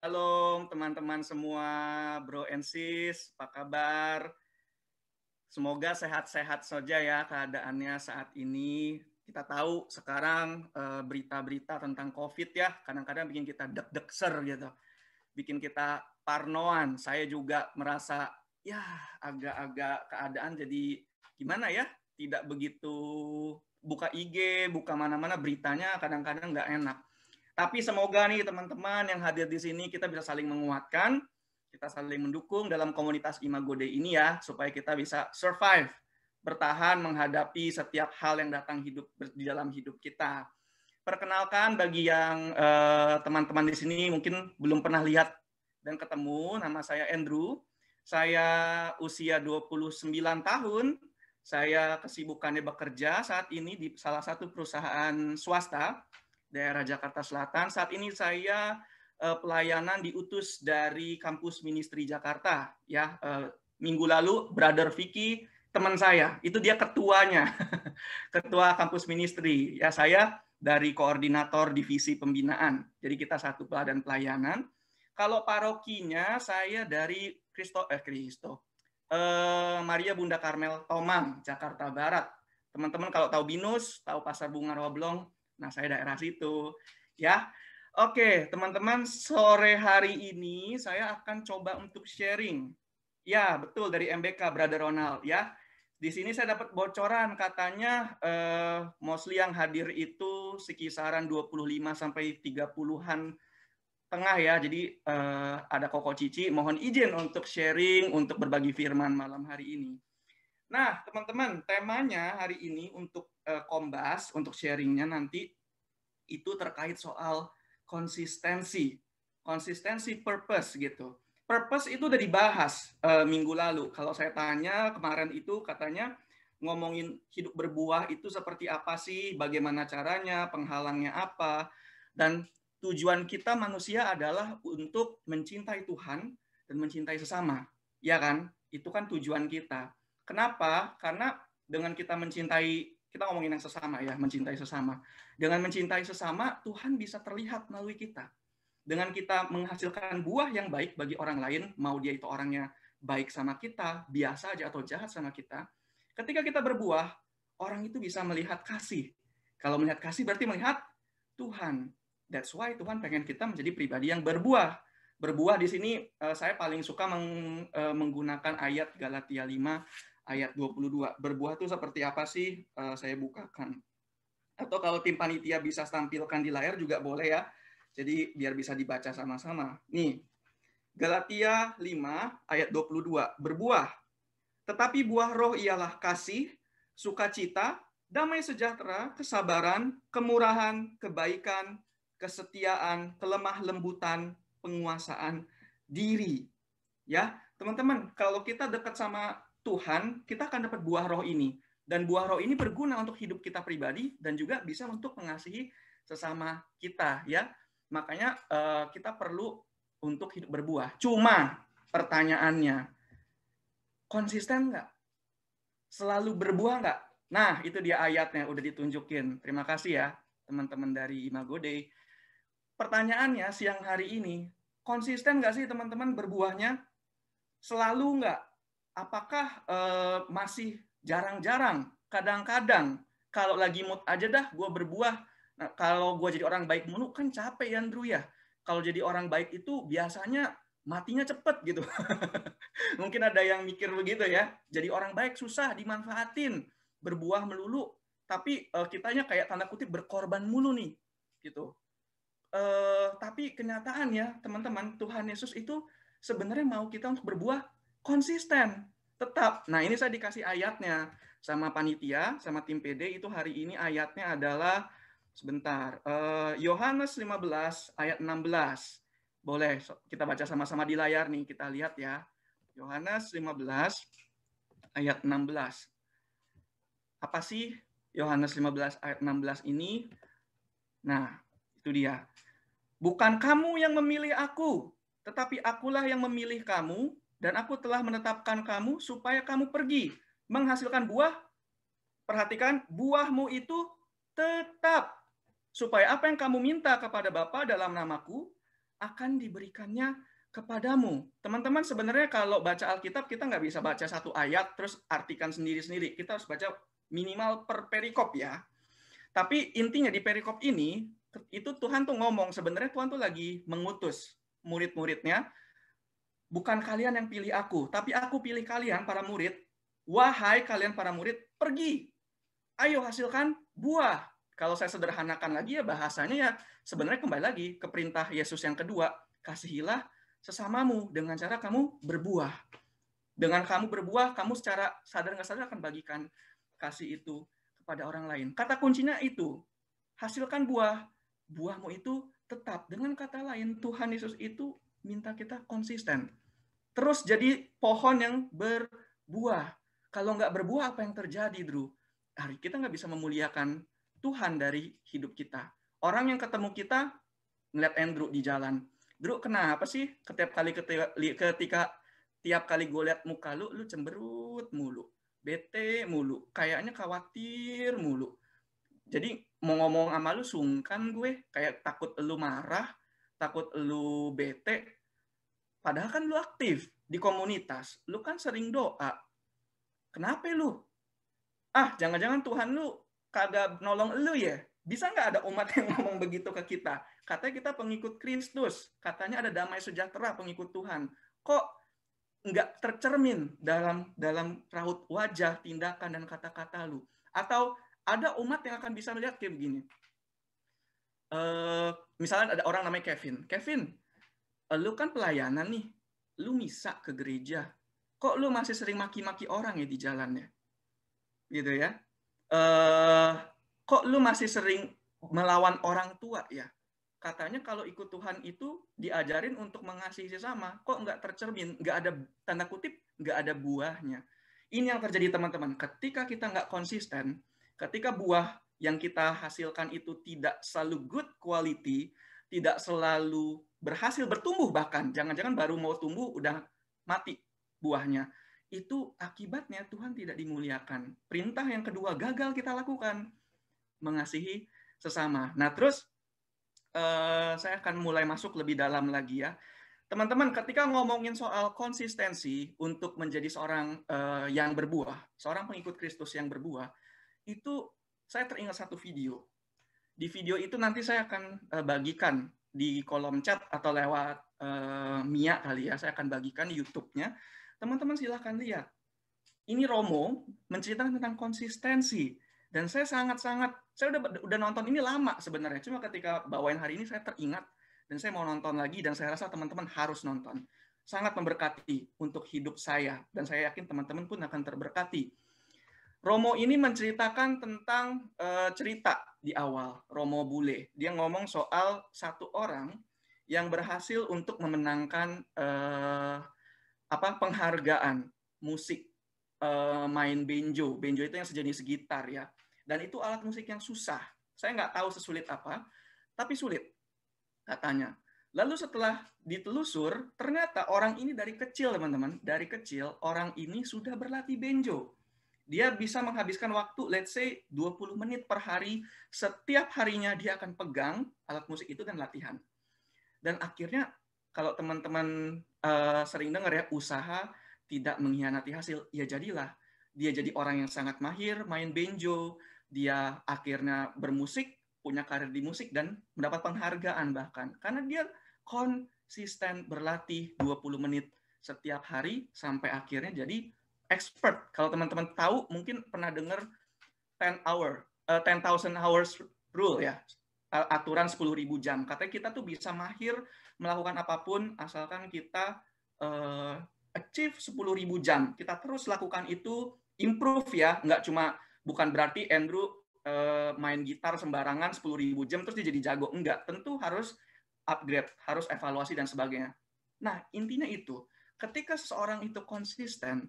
Halo teman-teman semua, bro and sis, apa kabar? Semoga sehat-sehat saja ya keadaannya saat ini. Kita tahu sekarang eh, berita-berita tentang COVID ya, kadang-kadang bikin kita deg deg ser gitu. Bikin kita parnoan. Saya juga merasa ya agak-agak keadaan jadi gimana ya, tidak begitu buka IG, buka mana-mana beritanya kadang-kadang nggak enak. Tapi semoga nih teman-teman yang hadir di sini kita bisa saling menguatkan, kita saling mendukung dalam komunitas Imago Imagode ini ya, supaya kita bisa survive, bertahan menghadapi setiap hal yang datang hidup di dalam hidup kita. Perkenalkan bagi yang eh, teman-teman eh, di sini mungkin belum pernah lihat dan ketemu, nama saya Andrew. Saya usia 29 tahun. Saya kesibukannya bekerja saat ini di salah satu perusahaan swasta daerah Jakarta Selatan. Saat ini saya uh, pelayanan diutus dari kampus Ministry Jakarta ya. Uh, minggu lalu Brother Vicky teman saya, itu dia ketuanya. Ketua kampus Ministry. Ya saya dari koordinator divisi pembinaan. Jadi kita satu dan pelayanan. Kalau parokinya saya dari Kristo eh Kristo. Eh, Maria Bunda Karmel Tomang, Jakarta Barat. Teman-teman kalau tahu Binus, tahu Pasar Bunga Roblong, Nah, saya daerah situ. Ya. Oke, teman-teman, sore hari ini saya akan coba untuk sharing. Ya, betul dari MBK Brother Ronald ya. Di sini saya dapat bocoran katanya eh, mostly yang hadir itu sekisaran 25 sampai 30-an tengah ya. Jadi eh, ada Koko Cici, mohon izin untuk sharing untuk berbagi firman malam hari ini. Nah, teman-teman, temanya hari ini untuk Eh, Kombas untuk sharingnya nanti itu terkait soal konsistensi, konsistensi purpose gitu. Purpose itu udah dibahas uh, minggu lalu. Kalau saya tanya kemarin itu katanya ngomongin hidup berbuah itu seperti apa sih, bagaimana caranya, penghalangnya apa, dan tujuan kita manusia adalah untuk mencintai Tuhan dan mencintai sesama, ya kan? Itu kan tujuan kita. Kenapa? Karena dengan kita mencintai kita ngomongin yang sesama ya, mencintai sesama. Dengan mencintai sesama, Tuhan bisa terlihat melalui kita. Dengan kita menghasilkan buah yang baik bagi orang lain, mau dia itu orangnya baik sama kita, biasa aja atau jahat sama kita, ketika kita berbuah, orang itu bisa melihat kasih. Kalau melihat kasih berarti melihat Tuhan. That's why Tuhan pengen kita menjadi pribadi yang berbuah. Berbuah di sini eh, saya paling suka eh, menggunakan ayat Galatia 5 ayat 22. Berbuah itu seperti apa sih? Uh, saya bukakan. Atau kalau tim panitia bisa tampilkan di layar juga boleh ya. Jadi biar bisa dibaca sama-sama. Nih, Galatia 5 ayat 22. Berbuah. Tetapi buah roh ialah kasih, sukacita, damai sejahtera, kesabaran, kemurahan, kebaikan, kesetiaan, kelemah lembutan, penguasaan diri. Ya, teman-teman, kalau kita dekat sama Tuhan, kita akan dapat buah roh ini. Dan buah roh ini berguna untuk hidup kita pribadi dan juga bisa untuk mengasihi sesama kita ya. Makanya eh, kita perlu untuk hidup berbuah. Cuma pertanyaannya, konsisten nggak? Selalu berbuah nggak? Nah, itu dia ayatnya udah ditunjukin. Terima kasih ya teman-teman dari Imago Day. Pertanyaannya siang hari ini, konsisten nggak sih teman-teman berbuahnya? Selalu nggak? apakah uh, masih jarang-jarang, kadang-kadang kalau lagi mood aja dah gue berbuah. Nah, kalau gue jadi orang baik mulu kan capek ya Andrew ya. Kalau jadi orang baik itu biasanya matinya cepet gitu. Mungkin ada yang mikir begitu ya. Jadi orang baik susah dimanfaatin, berbuah melulu. Tapi uh, kitanya kayak tanda kutip berkorban mulu nih, gitu. Uh, tapi ya teman-teman Tuhan Yesus itu sebenarnya mau kita untuk berbuah konsisten tetap. Nah, ini saya dikasih ayatnya sama panitia, sama tim PD itu hari ini ayatnya adalah sebentar. Eh, Yohanes uh, 15 ayat 16. Boleh kita baca sama-sama di layar nih, kita lihat ya. Yohanes 15 ayat 16. Apa sih Yohanes 15 ayat 16 ini? Nah, itu dia. Bukan kamu yang memilih aku, tetapi akulah yang memilih kamu dan aku telah menetapkan kamu supaya kamu pergi menghasilkan buah. Perhatikan, buahmu itu tetap. Supaya apa yang kamu minta kepada Bapa dalam namaku akan diberikannya kepadamu. Teman-teman, sebenarnya kalau baca Alkitab, kita nggak bisa baca satu ayat, terus artikan sendiri-sendiri. Kita harus baca minimal per perikop ya. Tapi intinya di perikop ini, itu Tuhan tuh ngomong, sebenarnya Tuhan tuh lagi mengutus murid-muridnya bukan kalian yang pilih aku, tapi aku pilih kalian para murid. Wahai kalian para murid, pergi. Ayo hasilkan buah. Kalau saya sederhanakan lagi ya bahasanya ya sebenarnya kembali lagi ke perintah Yesus yang kedua, kasihilah sesamamu dengan cara kamu berbuah. Dengan kamu berbuah, kamu secara sadar nggak sadar akan bagikan kasih itu kepada orang lain. Kata kuncinya itu, hasilkan buah. Buahmu itu tetap. Dengan kata lain, Tuhan Yesus itu minta kita konsisten terus jadi pohon yang berbuah. Kalau nggak berbuah, apa yang terjadi, Drew? Hari ah, kita nggak bisa memuliakan Tuhan dari hidup kita. Orang yang ketemu kita, ngeliat Andrew di jalan. Drew, kenapa sih Ketiap kali ketika, ketika tiap kali gue liat muka lu, lu cemberut mulu. Bete mulu. Kayaknya khawatir mulu. Jadi mau ngomong sama lu sungkan gue. Kayak takut lu marah, takut lu bete, Padahal kan lu aktif di komunitas, lu kan sering doa. Kenapa lu? Ah, jangan-jangan Tuhan lu kagak nolong lu ya? Bisa nggak ada umat yang ngomong begitu ke kita? Katanya kita pengikut Kristus, katanya ada damai sejahtera pengikut Tuhan. Kok nggak tercermin dalam dalam raut wajah, tindakan dan kata-kata lu? Atau ada umat yang akan bisa melihat kayak begini? Uh, misalnya ada orang namanya Kevin. Kevin, lu kan pelayanan nih, lu misa ke gereja, kok lu masih sering maki-maki orang ya di jalannya, gitu ya? Uh, kok lu masih sering melawan orang tua ya? Katanya kalau ikut Tuhan itu diajarin untuk mengasihi sesama, kok nggak tercermin, nggak ada tanda kutip, nggak ada buahnya. Ini yang terjadi teman-teman. Ketika kita nggak konsisten, ketika buah yang kita hasilkan itu tidak selalu good quality, tidak selalu berhasil bertumbuh bahkan jangan-jangan baru mau tumbuh udah mati buahnya itu akibatnya Tuhan tidak dimuliakan perintah yang kedua gagal kita lakukan mengasihi sesama nah terus eh, saya akan mulai masuk lebih dalam lagi ya teman-teman ketika ngomongin soal konsistensi untuk menjadi seorang eh, yang berbuah seorang pengikut Kristus yang berbuah itu saya teringat satu video di video itu nanti saya akan uh, bagikan di kolom chat atau lewat uh, Mia kali ya, saya akan bagikan YouTube-nya. Teman-teman silahkan lihat. Ini Romo menceritakan tentang konsistensi. Dan saya sangat-sangat, saya udah, udah nonton ini lama sebenarnya. Cuma ketika bawain hari ini saya teringat dan saya mau nonton lagi dan saya rasa teman-teman harus nonton. Sangat memberkati untuk hidup saya dan saya yakin teman-teman pun akan terberkati. Romo ini menceritakan tentang uh, cerita di awal, Romo Bule. Dia ngomong soal satu orang yang berhasil untuk memenangkan eh, apa penghargaan musik eh, main benjo. Benjo itu yang sejenis gitar ya. Dan itu alat musik yang susah. Saya nggak tahu sesulit apa, tapi sulit katanya. Lalu setelah ditelusur, ternyata orang ini dari kecil teman-teman, dari kecil orang ini sudah berlatih benjo dia bisa menghabiskan waktu let's say 20 menit per hari setiap harinya dia akan pegang alat musik itu dan latihan. Dan akhirnya kalau teman-teman uh, sering dengar ya usaha tidak mengkhianati hasil, ya jadilah dia jadi orang yang sangat mahir main benjo dia akhirnya bermusik, punya karir di musik dan mendapat penghargaan bahkan karena dia konsisten berlatih 20 menit setiap hari sampai akhirnya jadi expert. Kalau teman-teman tahu, mungkin pernah dengar 10 hour, uh, eh, 10,000 hours rule ya, eh, aturan 10.000 jam. Katanya kita tuh bisa mahir melakukan apapun asalkan kita uh, achieve 10.000 jam. Kita terus lakukan itu, improve ya, nggak cuma bukan berarti Andrew uh, main gitar sembarangan 10.000 jam terus dia jadi jago. Enggak, tentu harus upgrade, harus evaluasi dan sebagainya. Nah, intinya itu, ketika seseorang itu konsisten,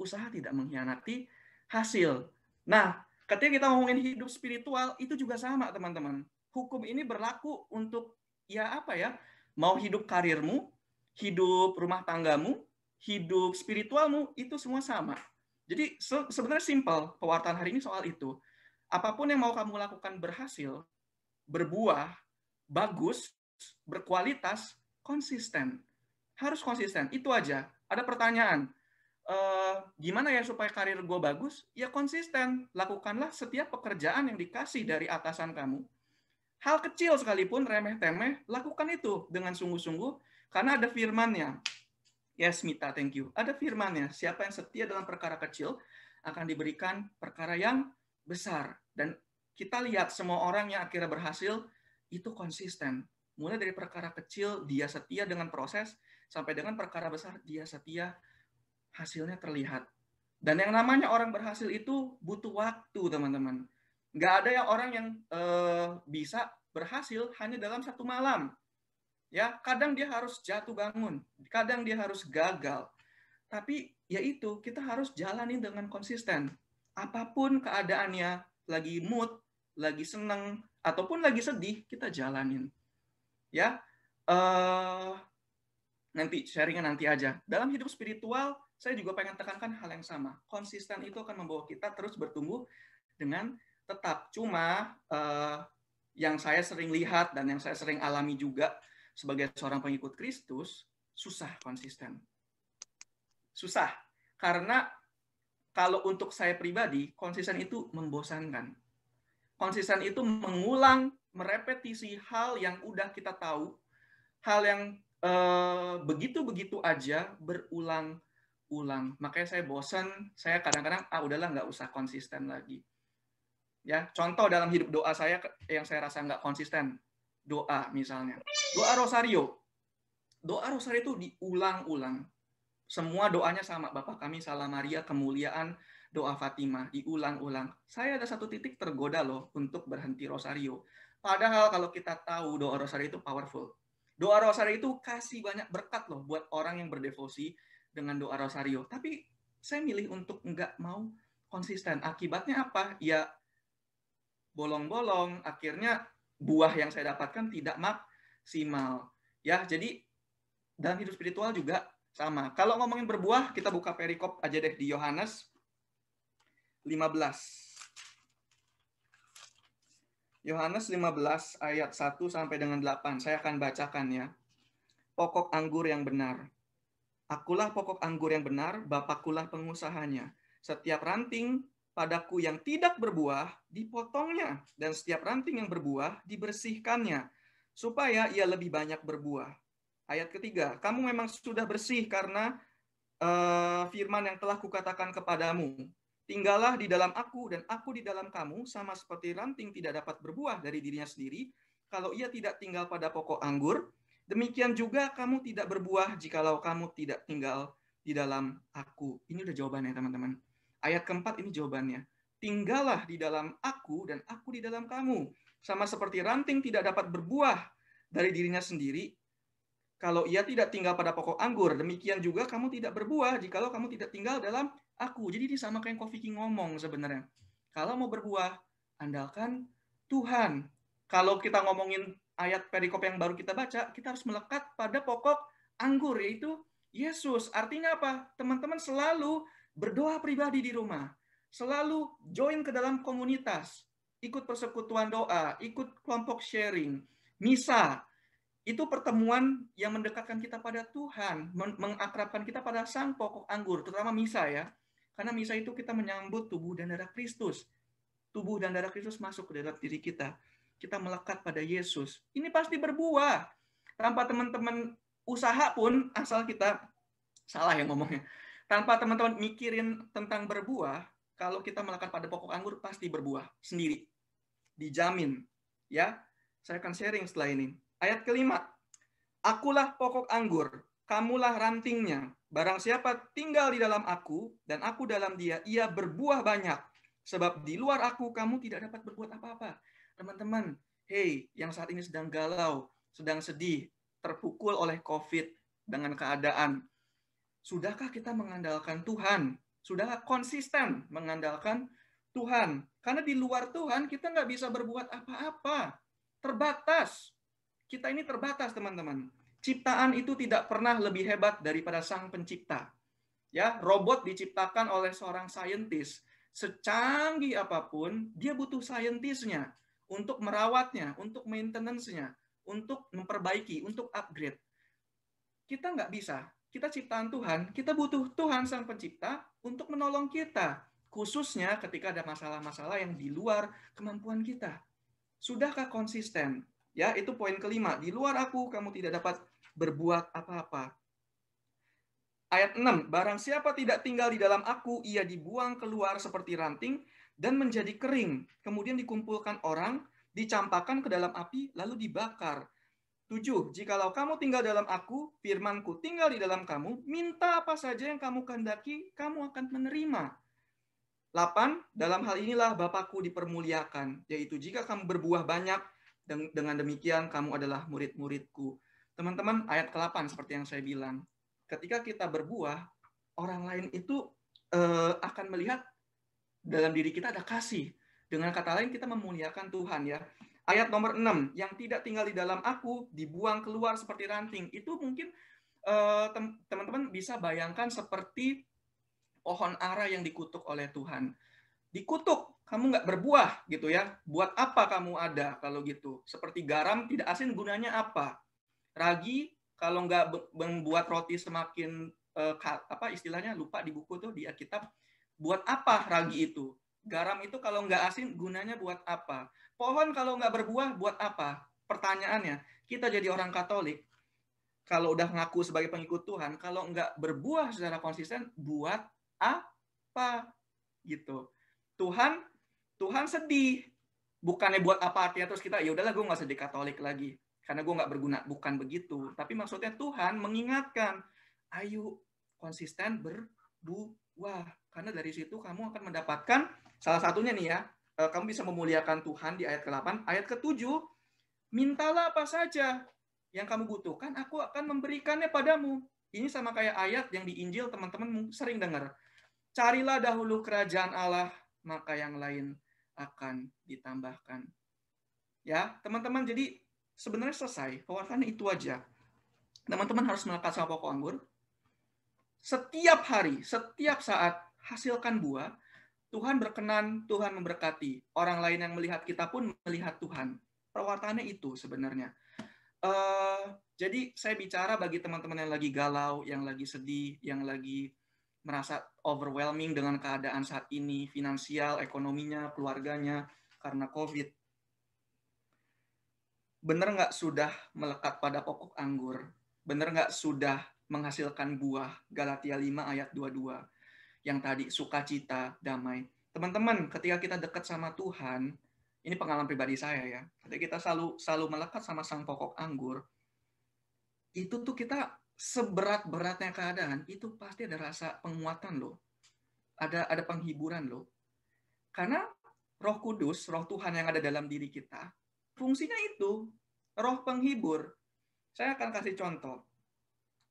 usaha tidak mengkhianati hasil. Nah, ketika kita ngomongin hidup spiritual itu juga sama, teman-teman. Hukum ini berlaku untuk ya apa ya? Mau hidup karirmu, hidup rumah tanggamu, hidup spiritualmu itu semua sama. Jadi sebenarnya simpel pewartaan hari ini soal itu. Apapun yang mau kamu lakukan berhasil, berbuah, bagus, berkualitas, konsisten. Harus konsisten. Itu aja. Ada pertanyaan, Uh, gimana ya supaya karir gue bagus? Ya konsisten. Lakukanlah setiap pekerjaan yang dikasih dari atasan kamu. Hal kecil sekalipun, remeh-temeh, lakukan itu dengan sungguh-sungguh. Karena ada firmannya. Yes, Mita, thank you. Ada firmannya. Siapa yang setia dalam perkara kecil, akan diberikan perkara yang besar. Dan kita lihat semua orang yang akhirnya berhasil, itu konsisten. Mulai dari perkara kecil, dia setia dengan proses, sampai dengan perkara besar, dia setia hasilnya terlihat. Dan yang namanya orang berhasil itu butuh waktu, teman-teman. Nggak ada yang orang yang uh, bisa berhasil hanya dalam satu malam. Ya, kadang dia harus jatuh bangun, kadang dia harus gagal. Tapi yaitu kita harus jalani dengan konsisten. Apapun keadaannya, lagi mood, lagi seneng, ataupun lagi sedih, kita jalanin. Ya, uh, nanti sharingnya nanti aja. Dalam hidup spiritual, saya juga pengen tekankan hal yang sama. Konsisten itu akan membawa kita terus bertumbuh dengan tetap. Cuma eh, yang saya sering lihat dan yang saya sering alami juga sebagai seorang pengikut Kristus, susah konsisten. Susah. Karena kalau untuk saya pribadi, konsisten itu membosankan. Konsisten itu mengulang, merepetisi hal yang udah kita tahu, hal yang eh, begitu-begitu eh, aja berulang ulang. Makanya saya bosan, saya kadang-kadang ah udahlah nggak usah konsisten lagi. Ya, contoh dalam hidup doa saya yang saya rasa nggak konsisten, doa misalnya. Doa rosario. Doa rosario itu diulang-ulang. Semua doanya sama, Bapak kami salam Maria kemuliaan doa Fatimah diulang-ulang. Saya ada satu titik tergoda loh untuk berhenti rosario. Padahal kalau kita tahu doa rosario itu powerful. Doa rosario itu kasih banyak berkat loh buat orang yang berdevosi dengan doa rosario, tapi saya milih untuk nggak mau konsisten. Akibatnya apa? Ya bolong-bolong, akhirnya buah yang saya dapatkan tidak maksimal. Ya, jadi dalam hidup spiritual juga sama. Kalau ngomongin berbuah, kita buka perikop aja deh di Yohanes 15. Yohanes 15 ayat 1 sampai dengan 8. Saya akan bacakan ya. Pokok anggur yang benar. Akulah pokok anggur yang benar, Bapakulah pengusahanya. Setiap ranting padaku yang tidak berbuah, dipotongnya. Dan setiap ranting yang berbuah, dibersihkannya. Supaya ia lebih banyak berbuah. Ayat ketiga, kamu memang sudah bersih karena uh, firman yang telah kukatakan kepadamu. Tinggallah di dalam aku dan aku di dalam kamu, sama seperti ranting tidak dapat berbuah dari dirinya sendiri, kalau ia tidak tinggal pada pokok anggur, Demikian juga kamu tidak berbuah jikalau kamu tidak tinggal di dalam aku. Ini udah jawabannya teman-teman. Ayat keempat ini jawabannya. Tinggallah di dalam aku dan aku di dalam kamu. Sama seperti ranting tidak dapat berbuah dari dirinya sendiri kalau ia tidak tinggal pada pokok anggur. Demikian juga kamu tidak berbuah jikalau kamu tidak tinggal dalam aku. Jadi ini sama kayak yang Kofiki ngomong sebenarnya. Kalau mau berbuah, andalkan Tuhan. Kalau kita ngomongin ayat perikop yang baru kita baca, kita harus melekat pada pokok anggur, yaitu Yesus. Artinya apa? Teman-teman selalu berdoa pribadi di rumah. Selalu join ke dalam komunitas. Ikut persekutuan doa, ikut kelompok sharing, misa. Itu pertemuan yang mendekatkan kita pada Tuhan, mengakrabkan kita pada sang pokok anggur, terutama misa ya. Karena misa itu kita menyambut tubuh dan darah Kristus. Tubuh dan darah Kristus masuk ke dalam diri kita kita melekat pada Yesus, ini pasti berbuah. Tanpa teman-teman usaha pun, asal kita salah yang ngomongnya. Tanpa teman-teman mikirin tentang berbuah, kalau kita melekat pada pokok anggur pasti berbuah sendiri. Dijamin, ya. Saya akan sharing setelah ini. Ayat kelima. Akulah pokok anggur, kamulah rantingnya. Barang siapa tinggal di dalam aku dan aku dalam dia, ia berbuah banyak. Sebab di luar aku kamu tidak dapat berbuat apa-apa teman-teman, hey, yang saat ini sedang galau, sedang sedih, terpukul oleh COVID dengan keadaan, sudahkah kita mengandalkan Tuhan? Sudahkah konsisten mengandalkan Tuhan? Karena di luar Tuhan kita nggak bisa berbuat apa-apa. Terbatas. Kita ini terbatas, teman-teman. Ciptaan itu tidak pernah lebih hebat daripada Sang Pencipta. Ya, robot diciptakan oleh seorang saintis. Secanggih apapun, dia butuh saintisnya untuk merawatnya, untuk maintenance-nya, untuk memperbaiki, untuk upgrade. Kita nggak bisa. Kita ciptaan Tuhan, kita butuh Tuhan Sang Pencipta untuk menolong kita, khususnya ketika ada masalah-masalah yang di luar kemampuan kita. Sudahkah konsisten? Ya, itu poin kelima. Di luar aku kamu tidak dapat berbuat apa-apa. Ayat 6, barang siapa tidak tinggal di dalam aku, ia dibuang keluar seperti ranting dan menjadi kering. Kemudian dikumpulkan orang, dicampakkan ke dalam api, lalu dibakar. Tujuh, jikalau kamu tinggal dalam aku, firmanku tinggal di dalam kamu, minta apa saja yang kamu kehendaki, kamu akan menerima. Lapan, dalam hal inilah Bapakku dipermuliakan, yaitu jika kamu berbuah banyak, dengan demikian kamu adalah murid-muridku. Teman-teman, ayat ke-8 seperti yang saya bilang. Ketika kita berbuah, orang lain itu uh, akan melihat dalam diri kita ada kasih. Dengan kata lain kita memuliakan Tuhan ya. Ayat nomor 6, yang tidak tinggal di dalam aku dibuang keluar seperti ranting. Itu mungkin eh, teman-teman bisa bayangkan seperti pohon ara yang dikutuk oleh Tuhan. Dikutuk, kamu nggak berbuah gitu ya. Buat apa kamu ada kalau gitu? Seperti garam tidak asin gunanya apa? Ragi kalau nggak membuat roti semakin eh, apa istilahnya lupa di buku tuh di Alkitab buat apa ragi itu? Garam itu kalau nggak asin, gunanya buat apa? Pohon kalau nggak berbuah, buat apa? Pertanyaannya, kita jadi orang Katolik, kalau udah ngaku sebagai pengikut Tuhan, kalau nggak berbuah secara konsisten, buat apa? Gitu. Tuhan, Tuhan sedih. Bukannya buat apa artinya terus kita, ya udahlah gue nggak sedih Katolik lagi. Karena gue nggak berguna. Bukan begitu. Tapi maksudnya Tuhan mengingatkan, ayo konsisten berbuah Wah, karena dari situ kamu akan mendapatkan salah satunya nih ya, eh, kamu bisa memuliakan Tuhan di ayat ke-8, ayat ke-7, mintalah apa saja yang kamu butuhkan, aku akan memberikannya padamu. Ini sama kayak ayat yang di Injil teman-teman sering dengar. Carilah dahulu kerajaan Allah, maka yang lain akan ditambahkan. Ya, teman-teman, jadi sebenarnya selesai. Pewartaannya itu aja. Teman-teman harus melekat sama pokok anggur setiap hari, setiap saat hasilkan buah, Tuhan berkenan, Tuhan memberkati. Orang lain yang melihat kita pun melihat Tuhan. Perwartaannya itu sebenarnya. Uh, jadi saya bicara bagi teman-teman yang lagi galau, yang lagi sedih, yang lagi merasa overwhelming dengan keadaan saat ini, finansial, ekonominya, keluarganya, karena COVID. Bener nggak sudah melekat pada pokok anggur? Bener nggak sudah menghasilkan buah. Galatia 5 ayat 22. Yang tadi sukacita, damai. Teman-teman, ketika kita dekat sama Tuhan, ini pengalaman pribadi saya ya. Ketika kita selalu selalu melekat sama sang pokok anggur, itu tuh kita seberat-beratnya keadaan, itu pasti ada rasa penguatan loh. Ada ada penghiburan loh. Karena Roh Kudus, Roh Tuhan yang ada dalam diri kita, fungsinya itu roh penghibur. Saya akan kasih contoh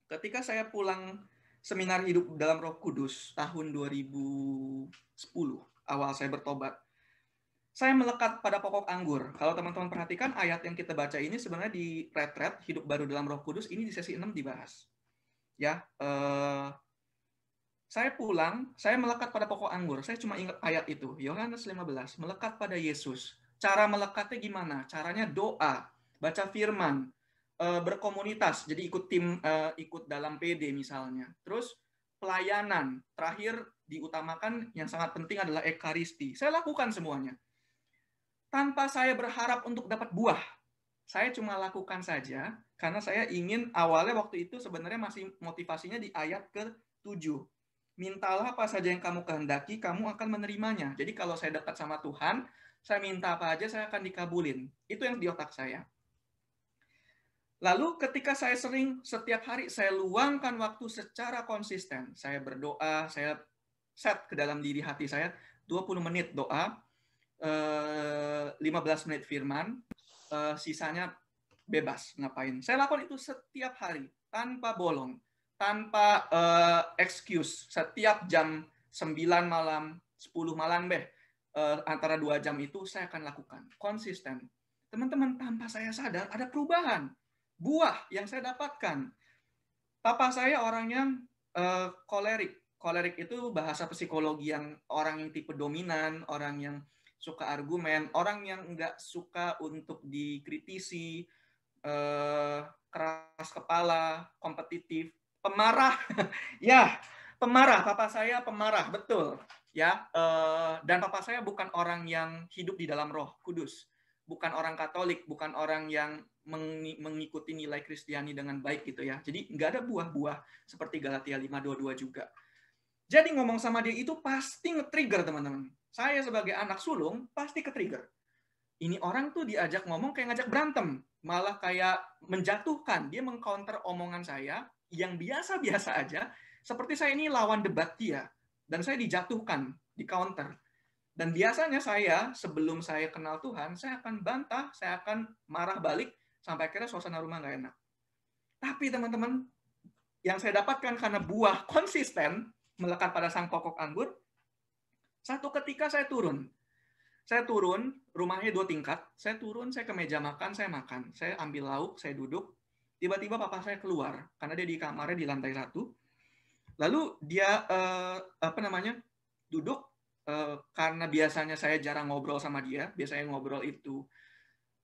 ketika saya pulang seminar hidup dalam Roh Kudus tahun 2010 awal saya bertobat saya melekat pada pokok anggur. Kalau teman-teman perhatikan ayat yang kita baca ini sebenarnya di retret hidup baru dalam Roh Kudus ini di sesi 6 dibahas. Ya, uh, saya pulang, saya melekat pada pokok anggur. Saya cuma ingat ayat itu, Yohanes 15, melekat pada Yesus. Cara melekatnya gimana? Caranya doa, baca firman, uh, berkomunitas, jadi ikut tim, uh, ikut dalam PD misalnya. Terus pelayanan, terakhir diutamakan yang sangat penting adalah ekaristi. Saya lakukan semuanya. Tanpa saya berharap untuk dapat buah, saya cuma lakukan saja karena saya ingin awalnya waktu itu sebenarnya masih motivasinya di ayat ke-7. Mintalah apa saja yang kamu kehendaki, kamu akan menerimanya. Jadi kalau saya dekat sama Tuhan, saya minta apa aja saya akan dikabulin. Itu yang di otak saya. Lalu ketika saya sering setiap hari saya luangkan waktu secara konsisten, saya berdoa, saya set ke dalam diri hati saya 20 menit doa, 15 eh, menit firman, eh, sisanya bebas ngapain. Saya lakukan itu setiap hari tanpa bolong, tanpa eh, excuse. Setiap jam 9 malam, 10 malam beh, antara dua jam itu saya akan lakukan konsisten. Teman-teman, tanpa saya sadar ada perubahan buah yang saya dapatkan. Papa saya orang yang uh, kolerik. Kolerik itu bahasa psikologi yang orang yang tipe dominan, orang yang suka argumen, orang yang nggak suka untuk dikritisi, uh, keras kepala, kompetitif, pemarah. ya, pemarah. Papa saya pemarah, betul. Ya, uh, dan papa saya bukan orang yang hidup di dalam Roh Kudus, bukan orang Katolik, bukan orang yang mengikuti nilai Kristiani dengan baik gitu ya. Jadi nggak ada buah-buah seperti Galatia 5:22 juga. Jadi ngomong sama dia itu pasti nge-trigger teman-teman. Saya sebagai anak sulung pasti ke-trigger. Ini orang tuh diajak ngomong kayak ngajak berantem, malah kayak menjatuhkan. Dia mengcounter omongan saya yang biasa-biasa aja. Seperti saya ini lawan debat dia dan saya dijatuhkan, di counter. Dan biasanya saya sebelum saya kenal Tuhan, saya akan bantah, saya akan marah balik sampai akhirnya suasana rumah nggak enak. Tapi teman-teman, yang saya dapatkan karena buah konsisten melekat pada sang pokok anggur, satu ketika saya turun. Saya turun, rumahnya dua tingkat. Saya turun, saya ke meja makan, saya makan. Saya ambil lauk, saya duduk. Tiba-tiba papa saya keluar, karena dia di kamarnya di lantai satu. Lalu dia, eh, apa namanya, duduk. Eh, karena biasanya saya jarang ngobrol sama dia, biasanya ngobrol itu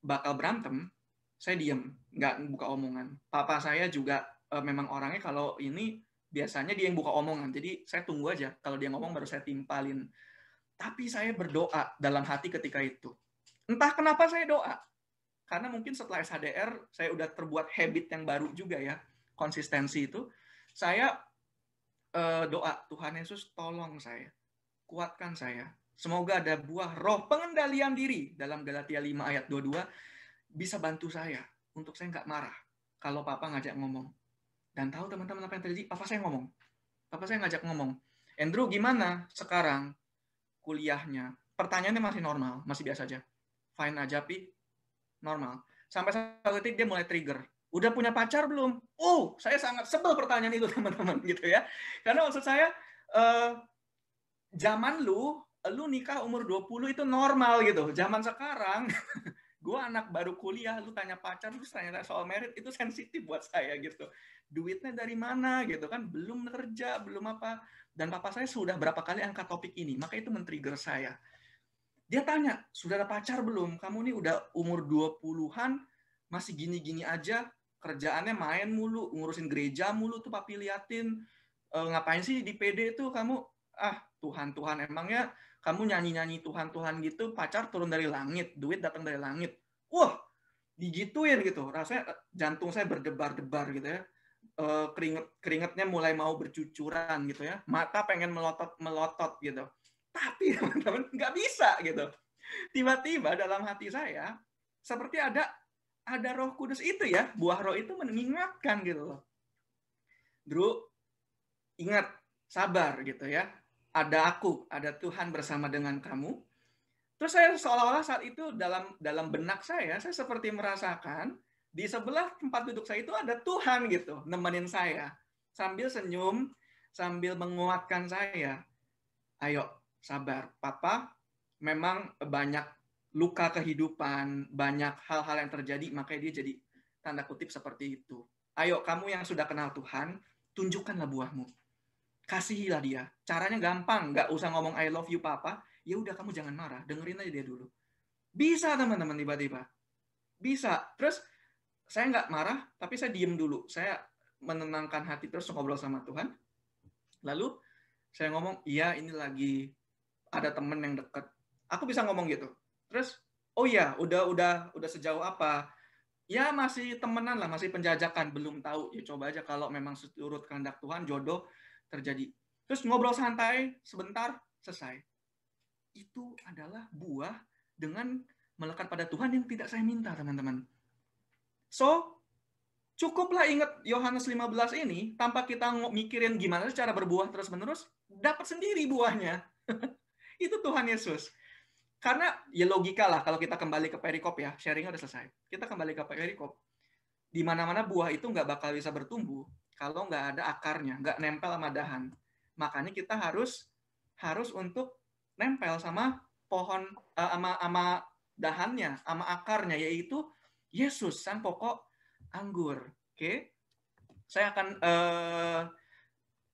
bakal berantem saya diem, nggak buka omongan. Papa saya juga e, memang orangnya kalau ini biasanya dia yang buka omongan. Jadi saya tunggu aja kalau dia ngomong baru saya timpalin. Tapi saya berdoa dalam hati ketika itu. Entah kenapa saya doa. Karena mungkin setelah SHDR saya udah terbuat habit yang baru juga ya, konsistensi itu. Saya e, doa, Tuhan Yesus tolong saya. Kuatkan saya. Semoga ada buah roh pengendalian diri dalam Galatia 5 ayat 22 bisa bantu saya untuk saya nggak marah kalau papa ngajak ngomong. Dan tahu teman-teman apa yang terjadi? Papa saya ngomong. Papa saya ngajak ngomong. Andrew gimana sekarang kuliahnya? Pertanyaannya masih normal, masih biasa aja. Fine aja, Pi. Normal. Sampai satu titik dia mulai trigger. Udah punya pacar belum? Oh, saya sangat sebel pertanyaan itu, teman-teman. gitu ya. Karena maksud saya, eh, zaman lu, lu nikah umur 20 itu normal gitu. Zaman sekarang, gue anak baru kuliah lu tanya pacar lu tanya soal merit itu sensitif buat saya gitu duitnya dari mana gitu kan belum kerja belum apa dan papa saya sudah berapa kali angkat topik ini maka itu men-trigger saya dia tanya sudah ada pacar belum kamu ini udah umur 20-an masih gini-gini aja kerjaannya main mulu ngurusin gereja mulu tuh papi liatin e, ngapain sih di PD itu kamu ah Tuhan Tuhan emangnya kamu nyanyi-nyanyi Tuhan-Tuhan gitu, pacar turun dari langit, duit datang dari langit. Wah, digituin gitu. Rasanya eh, jantung saya berdebar-debar gitu ya. E, keringet keringetnya mulai mau bercucuran gitu ya. Mata pengen melotot melotot gitu. Tapi teman-teman nggak bisa gitu. Tiba-tiba dalam hati saya seperti ada ada Roh Kudus itu ya, buah roh itu mengingatkan gitu loh. Drew, ingat, sabar gitu ya ada aku, ada Tuhan bersama dengan kamu. Terus saya seolah-olah saat itu dalam dalam benak saya, saya seperti merasakan di sebelah tempat duduk saya itu ada Tuhan gitu, nemenin saya sambil senyum, sambil menguatkan saya. Ayo, sabar, Papa. Memang banyak luka kehidupan, banyak hal-hal yang terjadi, makanya dia jadi tanda kutip seperti itu. Ayo, kamu yang sudah kenal Tuhan, tunjukkanlah buahmu kasihilah dia. Caranya gampang, nggak usah ngomong I love you papa. Ya udah kamu jangan marah, dengerin aja dia dulu. Bisa teman-teman tiba-tiba, bisa. Terus saya nggak marah, tapi saya diem dulu. Saya menenangkan hati terus ngobrol sama Tuhan. Lalu saya ngomong, iya ini lagi ada temen yang deket. Aku bisa ngomong gitu. Terus, oh iya, udah udah udah sejauh apa? Ya masih temenan lah, masih penjajakan, belum tahu. Ya coba aja kalau memang seturut kehendak Tuhan, jodoh terjadi. Terus ngobrol santai sebentar, selesai. Itu adalah buah dengan melekat pada Tuhan yang tidak saya minta, teman-teman. So, cukuplah ingat Yohanes 15 ini tanpa kita mikirin gimana cara berbuah terus-menerus, dapat sendiri buahnya. Itu Tuhan Yesus. Karena ya logika lah kalau kita kembali ke perikop ya, sharing udah selesai. Kita kembali ke perikop. Di mana-mana buah itu nggak bakal bisa bertumbuh kalau nggak ada akarnya, nggak nempel sama dahan. Makanya kita harus harus untuk nempel sama pohon uh, eh, ama ama dahannya, ama akarnya yaitu Yesus sang pokok anggur. Oke. Okay? Saya akan uh,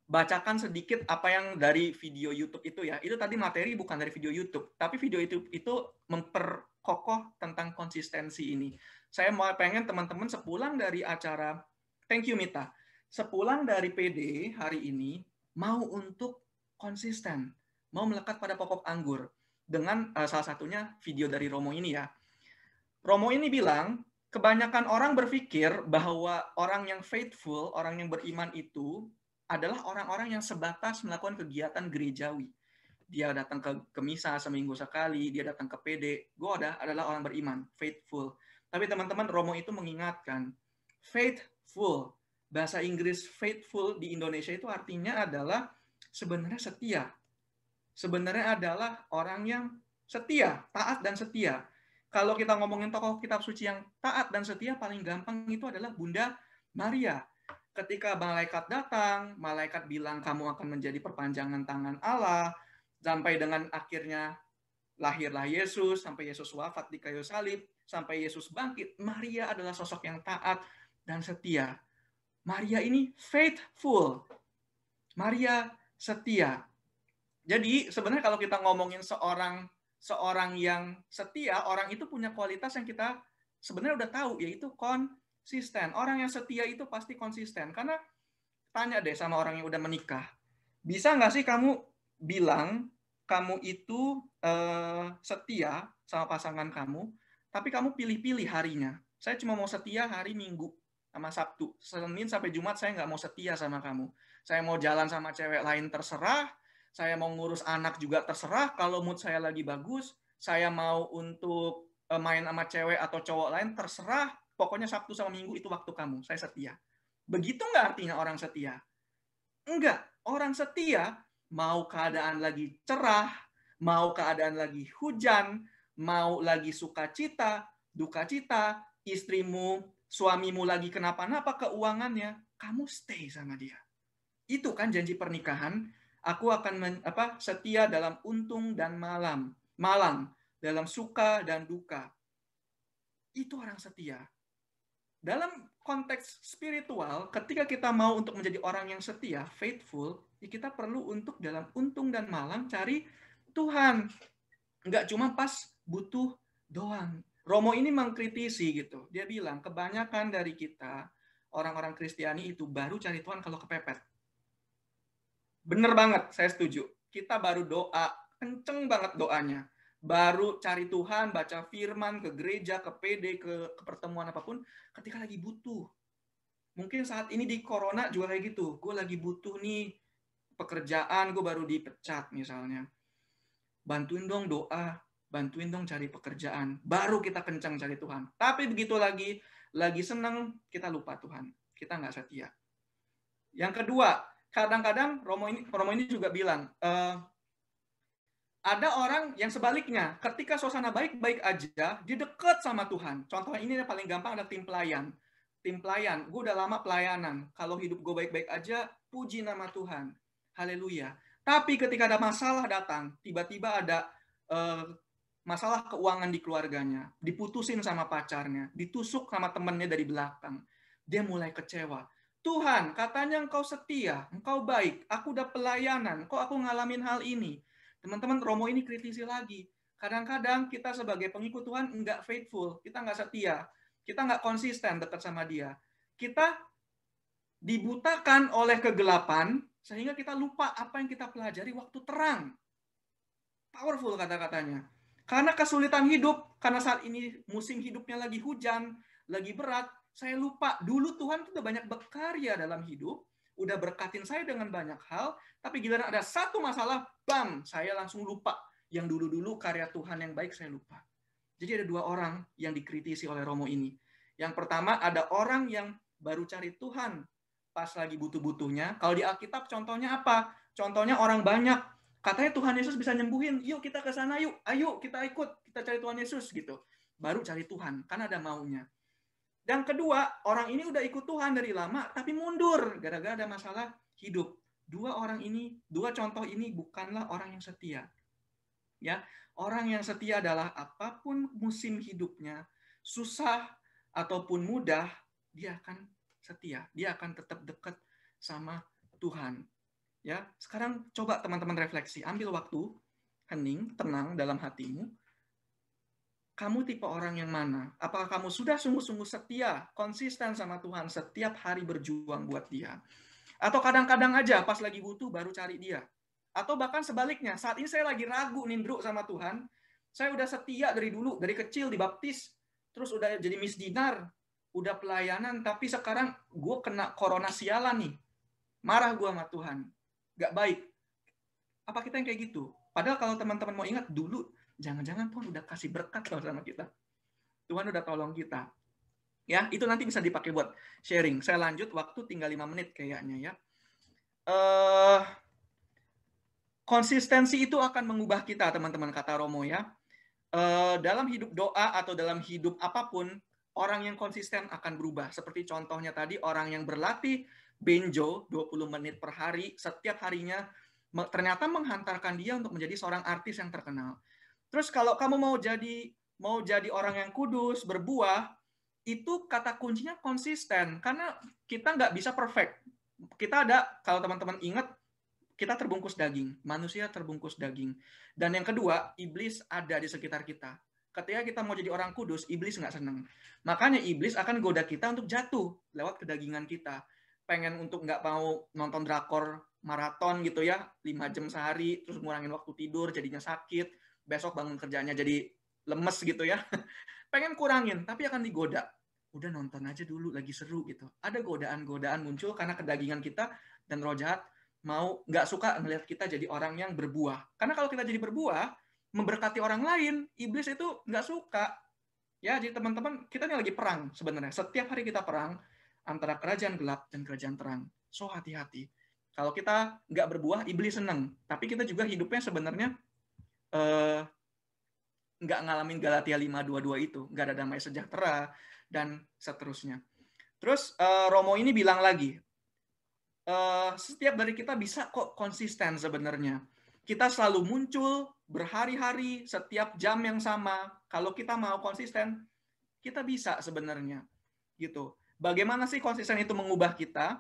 bacakan sedikit apa yang dari video YouTube itu ya. Itu tadi materi bukan dari video YouTube, tapi video itu itu memperkokoh tentang konsistensi ini. Saya mau pengen teman-teman sepulang dari acara Thank you Mita sepulang dari PD hari ini mau untuk konsisten, mau melekat pada pokok anggur dengan uh, salah satunya video dari Romo ini ya. Romo ini bilang kebanyakan orang berpikir bahwa orang yang faithful, orang yang beriman itu adalah orang-orang yang sebatas melakukan kegiatan gerejawi. Dia datang ke, ke misa seminggu sekali, dia datang ke PD. Gue ada adalah orang beriman, faithful. Tapi teman-teman, Romo itu mengingatkan, faithful bahasa Inggris faithful di Indonesia itu artinya adalah sebenarnya setia. Sebenarnya adalah orang yang setia, taat dan setia. Kalau kita ngomongin tokoh kitab suci yang taat dan setia paling gampang itu adalah Bunda Maria. Ketika malaikat datang, malaikat bilang kamu akan menjadi perpanjangan tangan Allah sampai dengan akhirnya lahirlah Yesus, sampai Yesus wafat di kayu salib, sampai Yesus bangkit. Maria adalah sosok yang taat dan setia Maria ini faithful. Maria setia. Jadi sebenarnya kalau kita ngomongin seorang seorang yang setia, orang itu punya kualitas yang kita sebenarnya udah tahu yaitu konsisten. Orang yang setia itu pasti konsisten karena tanya deh sama orang yang udah menikah. Bisa nggak sih kamu bilang kamu itu uh, setia sama pasangan kamu, tapi kamu pilih-pilih harinya. Saya cuma mau setia hari Minggu sama Sabtu. Senin sampai Jumat saya nggak mau setia sama kamu. Saya mau jalan sama cewek lain terserah. Saya mau ngurus anak juga terserah. Kalau mood saya lagi bagus, saya mau untuk eh, main sama cewek atau cowok lain terserah. Pokoknya Sabtu sama Minggu itu waktu kamu. Saya setia. Begitu nggak artinya orang setia? Enggak. Orang setia mau keadaan lagi cerah, mau keadaan lagi hujan, mau lagi sukacita, dukacita, istrimu suamimu lagi kenapa-napa keuangannya, kamu stay sama dia. Itu kan janji pernikahan, aku akan men, apa setia dalam untung dan malam, malam dalam suka dan duka. Itu orang setia. Dalam konteks spiritual, ketika kita mau untuk menjadi orang yang setia, faithful, ya kita perlu untuk dalam untung dan malam cari Tuhan. Enggak cuma pas butuh doang Romo ini mengkritisi gitu. Dia bilang kebanyakan dari kita orang-orang Kristiani itu baru cari Tuhan kalau kepepet. Bener banget, saya setuju. Kita baru doa, kenceng banget doanya. Baru cari Tuhan, baca firman, ke gereja, ke PD, ke, ke pertemuan apapun, ketika lagi butuh. Mungkin saat ini di corona juga kayak gitu. Gue lagi butuh nih pekerjaan, gue baru dipecat misalnya. Bantuin dong doa, bantuin dong cari pekerjaan. Baru kita kencang cari Tuhan. Tapi begitu lagi, lagi senang, kita lupa Tuhan. Kita nggak setia. Yang kedua, kadang-kadang Romo ini, Romo ini juga bilang, e, ada orang yang sebaliknya, ketika suasana baik-baik aja, dideket dekat sama Tuhan. Contohnya ini yang paling gampang ada tim pelayan. Tim pelayan, gue udah lama pelayanan. Kalau hidup gue baik-baik aja, puji nama Tuhan. Haleluya. Tapi ketika ada masalah datang, tiba-tiba ada uh, masalah keuangan di keluarganya, diputusin sama pacarnya, ditusuk sama temennya dari belakang. Dia mulai kecewa. Tuhan, katanya engkau setia, engkau baik, aku udah pelayanan, kok aku ngalamin hal ini? Teman-teman, Romo ini kritisi lagi. Kadang-kadang kita sebagai pengikut Tuhan enggak faithful, kita enggak setia, kita enggak konsisten dekat sama dia. Kita dibutakan oleh kegelapan, sehingga kita lupa apa yang kita pelajari waktu terang. Powerful kata-katanya. Karena kesulitan hidup, karena saat ini musim hidupnya lagi hujan, lagi berat, saya lupa dulu Tuhan itu banyak berkarya dalam hidup, udah berkatin saya dengan banyak hal, tapi giliran ada satu masalah, bam, saya langsung lupa. Yang dulu-dulu karya Tuhan yang baik saya lupa. Jadi ada dua orang yang dikritisi oleh Romo ini. Yang pertama ada orang yang baru cari Tuhan pas lagi butuh-butuhnya. Kalau di Alkitab contohnya apa? Contohnya orang banyak Katanya Tuhan Yesus bisa nyembuhin. Yuk kita ke sana yuk. Ayo kita ikut. Kita cari Tuhan Yesus gitu. Baru cari Tuhan karena ada maunya. Dan kedua, orang ini udah ikut Tuhan dari lama tapi mundur gara-gara ada masalah hidup. Dua orang ini, dua contoh ini bukanlah orang yang setia. Ya, orang yang setia adalah apapun musim hidupnya, susah ataupun mudah, dia akan setia, dia akan tetap dekat sama Tuhan. Ya, sekarang coba teman-teman refleksi, ambil waktu, hening, tenang dalam hatimu. Kamu tipe orang yang mana? Apakah kamu sudah sungguh-sungguh setia, konsisten sama Tuhan setiap hari berjuang buat Dia? Atau kadang-kadang aja pas lagi butuh baru cari Dia? Atau bahkan sebaliknya, saat ini saya lagi ragu nindruk sama Tuhan, saya udah setia dari dulu, dari kecil dibaptis, terus udah jadi Dinar, udah pelayanan, tapi sekarang gue kena corona sialan nih. Marah gue sama Tuhan nggak baik. Apa kita yang kayak gitu? Padahal kalau teman-teman mau ingat dulu, jangan-jangan Tuhan udah kasih berkat loh sama kita. Tuhan udah tolong kita. Ya, itu nanti bisa dipakai buat sharing. Saya lanjut, waktu tinggal 5 menit kayaknya ya. Uh, konsistensi itu akan mengubah kita, teman-teman, kata Romo ya. Uh, dalam hidup doa atau dalam hidup apapun, orang yang konsisten akan berubah. Seperti contohnya tadi, orang yang berlatih benjo 20 menit per hari setiap harinya ternyata menghantarkan dia untuk menjadi seorang artis yang terkenal. Terus kalau kamu mau jadi mau jadi orang yang kudus, berbuah, itu kata kuncinya konsisten karena kita nggak bisa perfect. Kita ada kalau teman-teman ingat kita terbungkus daging, manusia terbungkus daging. Dan yang kedua, iblis ada di sekitar kita. Ketika kita mau jadi orang kudus, iblis nggak seneng. Makanya iblis akan goda kita untuk jatuh lewat kedagingan kita pengen untuk nggak mau nonton drakor maraton gitu ya, 5 jam sehari, terus ngurangin waktu tidur, jadinya sakit, besok bangun kerjanya jadi lemes gitu ya. Pengen kurangin, tapi akan digoda. Udah nonton aja dulu, lagi seru gitu. Ada godaan-godaan muncul karena kedagingan kita dan roh jahat mau nggak suka ngelihat kita jadi orang yang berbuah. Karena kalau kita jadi berbuah, memberkati orang lain, iblis itu nggak suka. Ya, jadi teman-teman, kita ini lagi perang sebenarnya. Setiap hari kita perang, antara kerajaan gelap dan kerajaan terang. So hati-hati. Kalau kita nggak berbuah, iblis senang. Tapi kita juga hidupnya sebenarnya eh, nggak ngalamin Galatia 5.22 itu. Nggak ada damai sejahtera, dan seterusnya. Terus eh, Romo ini bilang lagi, eh, setiap dari kita bisa kok konsisten sebenarnya. Kita selalu muncul berhari-hari, setiap jam yang sama. Kalau kita mau konsisten, kita bisa sebenarnya gitu. Bagaimana sih konsisten itu mengubah kita?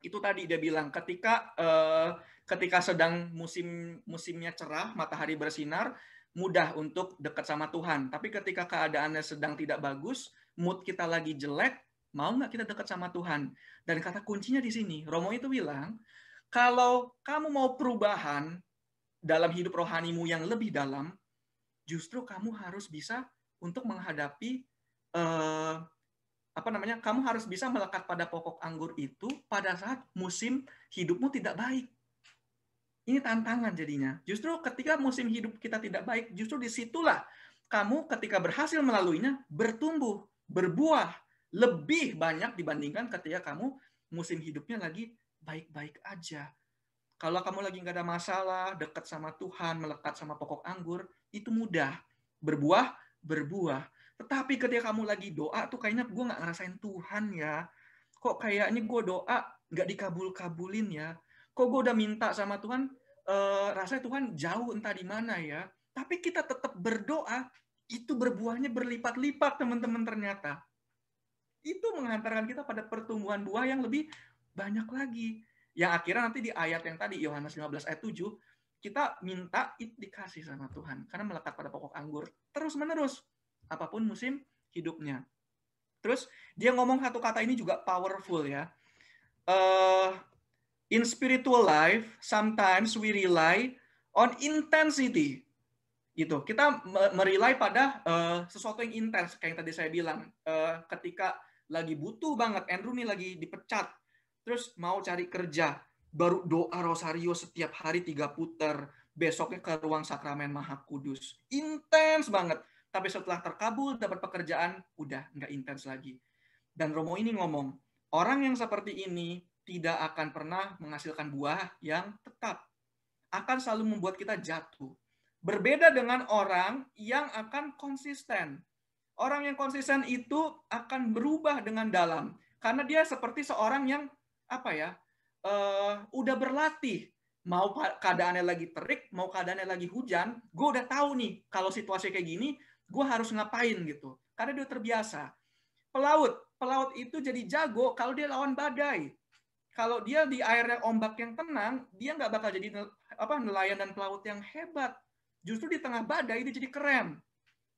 Itu tadi dia bilang ketika eh, ketika sedang musim musimnya cerah, matahari bersinar, mudah untuk dekat sama Tuhan. Tapi ketika keadaannya sedang tidak bagus, mood kita lagi jelek, mau nggak kita dekat sama Tuhan? Dan kata kuncinya di sini, Romo itu bilang, kalau kamu mau perubahan dalam hidup rohanimu yang lebih dalam, justru kamu harus bisa untuk menghadapi uh, apa namanya kamu harus bisa melekat pada pokok anggur itu pada saat musim hidupmu tidak baik ini tantangan jadinya justru ketika musim hidup kita tidak baik justru disitulah kamu ketika berhasil melaluinya bertumbuh berbuah lebih banyak dibandingkan ketika kamu musim hidupnya lagi baik-baik aja kalau kamu lagi nggak ada masalah dekat sama Tuhan melekat sama pokok anggur itu mudah berbuah berbuah tetapi ketika kamu lagi doa tuh kayaknya gue nggak ngerasain Tuhan ya. Kok kayaknya gue doa nggak dikabul-kabulin ya. Kok gue udah minta sama Tuhan, uh, rasanya Tuhan jauh entah di mana ya. Tapi kita tetap berdoa, itu berbuahnya berlipat-lipat teman-teman ternyata. Itu menghantarkan kita pada pertumbuhan buah yang lebih banyak lagi. Yang akhirnya nanti di ayat yang tadi, Yohanes 15 ayat 7, kita minta itu dikasih sama Tuhan karena melekat pada pokok anggur terus menerus apapun musim hidupnya. Terus dia ngomong satu kata ini juga powerful ya. Uh, in spiritual life, sometimes we rely on intensity. Gitu. Kita merilai pada uh, sesuatu yang intens kayak yang tadi saya bilang. Uh, ketika lagi butuh banget, Andrew nih lagi dipecat, terus mau cari kerja, baru doa rosario setiap hari tiga putar, besoknya ke ruang sakramen Maha Kudus. Intens banget tapi setelah terkabul dapat pekerjaan udah nggak intens lagi. Dan Romo ini ngomong, orang yang seperti ini tidak akan pernah menghasilkan buah yang tetap. Akan selalu membuat kita jatuh. Berbeda dengan orang yang akan konsisten. Orang yang konsisten itu akan berubah dengan dalam. Karena dia seperti seorang yang apa ya, uh, udah berlatih. Mau keadaannya lagi terik, mau keadaannya lagi hujan, gue udah tahu nih kalau situasi kayak gini, gue harus ngapain gitu. Karena dia terbiasa. Pelaut, pelaut itu jadi jago kalau dia lawan badai. Kalau dia di air yang ombak yang tenang, dia nggak bakal jadi apa nelayan dan pelaut yang hebat. Justru di tengah badai dia jadi keren.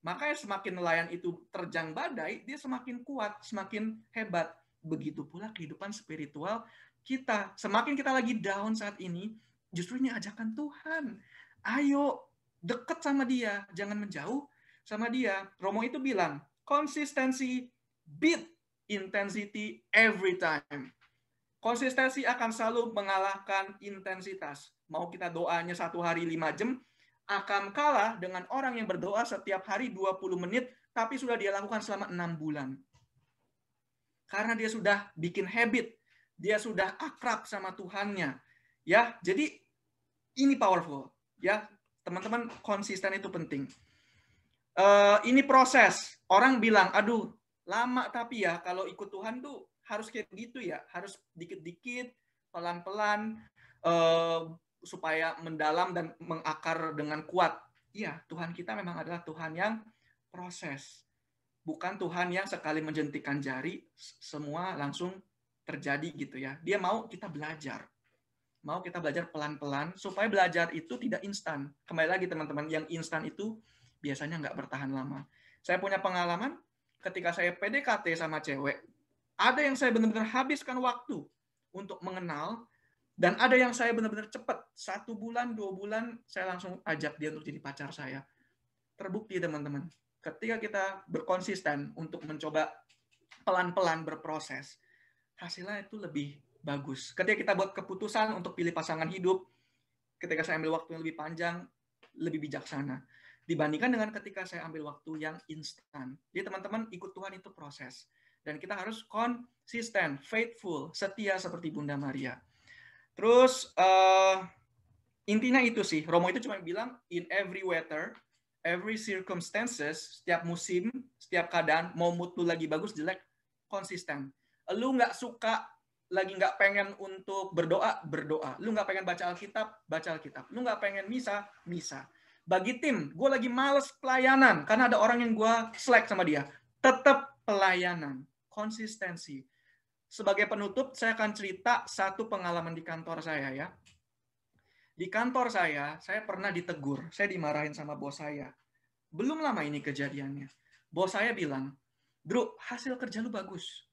Makanya semakin nelayan itu terjang badai, dia semakin kuat, semakin hebat. Begitu pula kehidupan spiritual kita. Semakin kita lagi down saat ini, justru ini ajakan Tuhan. Ayo deket sama dia, jangan menjauh, sama dia. Romo itu bilang, konsistensi beat intensity every time. Konsistensi akan selalu mengalahkan intensitas. Mau kita doanya satu hari lima jam, akan kalah dengan orang yang berdoa setiap hari 20 menit, tapi sudah dia lakukan selama enam bulan. Karena dia sudah bikin habit, dia sudah akrab sama Tuhannya. Ya, jadi ini powerful. Ya, teman-teman konsisten itu penting uh, ini proses. Orang bilang, aduh lama tapi ya kalau ikut Tuhan tuh harus kayak gitu ya, harus dikit-dikit, pelan-pelan, uh, supaya mendalam dan mengakar dengan kuat. Iya, Tuhan kita memang adalah Tuhan yang proses. Bukan Tuhan yang sekali menjentikan jari, semua langsung terjadi gitu ya. Dia mau kita belajar. Mau kita belajar pelan-pelan, supaya belajar itu tidak instan. Kembali lagi teman-teman, yang instan itu biasanya nggak bertahan lama. Saya punya pengalaman ketika saya PDKT sama cewek, ada yang saya benar-benar habiskan waktu untuk mengenal, dan ada yang saya benar-benar cepat. Satu bulan, dua bulan, saya langsung ajak dia untuk jadi pacar saya. Terbukti teman-teman, ketika kita berkonsisten untuk mencoba pelan-pelan berproses, hasilnya itu lebih bagus. Ketika kita buat keputusan untuk pilih pasangan hidup, ketika saya ambil waktu yang lebih panjang, lebih bijaksana. Dibandingkan dengan ketika saya ambil waktu yang instan. Jadi teman-teman ikut Tuhan itu proses. Dan kita harus konsisten, faithful, setia seperti Bunda Maria. Terus uh, intinya itu sih. Romo itu cuma bilang in every weather, every circumstances, setiap musim, setiap keadaan, mau mutu lagi bagus jelek, konsisten. Lu nggak suka lagi nggak pengen untuk berdoa, berdoa. Lu nggak pengen baca Alkitab, baca Alkitab. Lu nggak pengen misa, misa bagi tim, gue lagi males pelayanan karena ada orang yang gue slack sama dia. Tetap pelayanan, konsistensi. Sebagai penutup, saya akan cerita satu pengalaman di kantor saya ya. Di kantor saya, saya pernah ditegur, saya dimarahin sama bos saya. Belum lama ini kejadiannya. Bos saya bilang, Drew, hasil kerja lu bagus.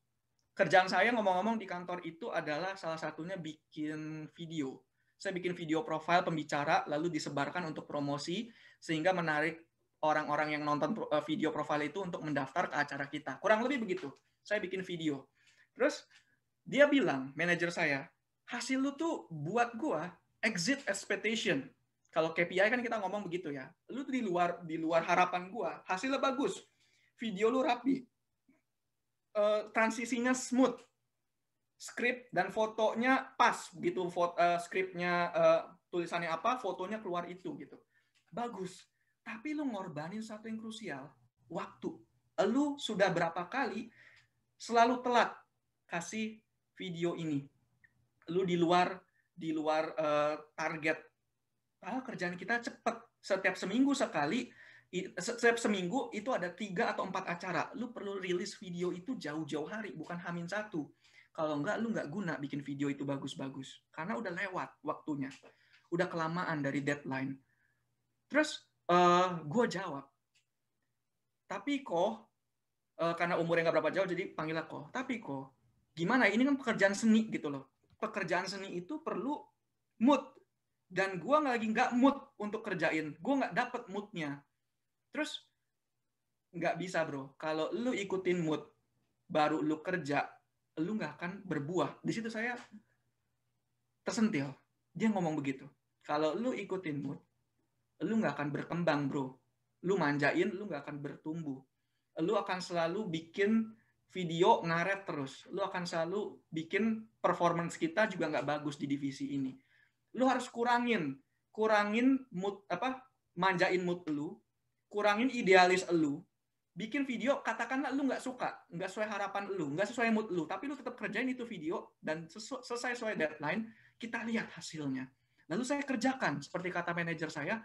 Kerjaan saya ngomong-ngomong di kantor itu adalah salah satunya bikin video saya bikin video profile pembicara lalu disebarkan untuk promosi sehingga menarik orang-orang yang nonton eh, video profile itu untuk mendaftar ke acara kita. Kurang lebih begitu. Saya bikin video. Terus dia bilang, manajer saya, hasil lu tuh buat gua exit expectation. Kalau KPI kan kita ngomong begitu ya. Lu tuh di luar di luar harapan gua, hasilnya bagus. Video lu rapi. Eh, transisinya smooth skrip dan fotonya pas gitu foto uh, eh, skripnya uh, eh, tulisannya apa fotonya keluar itu gitu bagus tapi lu ngorbanin satu yang krusial waktu lu sudah berapa kali selalu telat kasih video ini lu di luar di luar uh, target padahal kerjaan kita cepet setiap seminggu sekali setiap seminggu itu ada tiga atau empat acara. Lu perlu rilis video itu jauh-jauh hari, bukan hamin satu. Kalau enggak, lu enggak guna bikin video itu bagus-bagus. Karena udah lewat waktunya. Udah kelamaan dari deadline. Terus uh, eh, gue jawab, tapi kok, uh, karena umurnya nggak berapa jauh, jadi panggil kok. Tapi kok, gimana? Ini kan pekerjaan seni gitu loh. Pekerjaan seni itu perlu mood. Dan gue lagi nggak mood untuk kerjain. Gue nggak dapet moodnya. Terus nggak bisa bro. Kalau lu ikutin mood, baru lu kerja, lu nggak akan berbuah. Di situ saya tersentil. Dia ngomong begitu. Kalau lu ikutin mood, lu nggak akan berkembang, bro. Lu manjain, lu nggak akan bertumbuh. Lu akan selalu bikin video ngaret terus. Lu akan selalu bikin performance kita juga nggak bagus di divisi ini. Lu harus kurangin, kurangin mood apa? Manjain mood lu, kurangin idealis lu, bikin video katakanlah lu nggak suka nggak sesuai harapan lu nggak sesuai mood lu tapi lu tetap kerjain itu video dan selesai sesuai deadline kita lihat hasilnya lalu saya kerjakan seperti kata manajer saya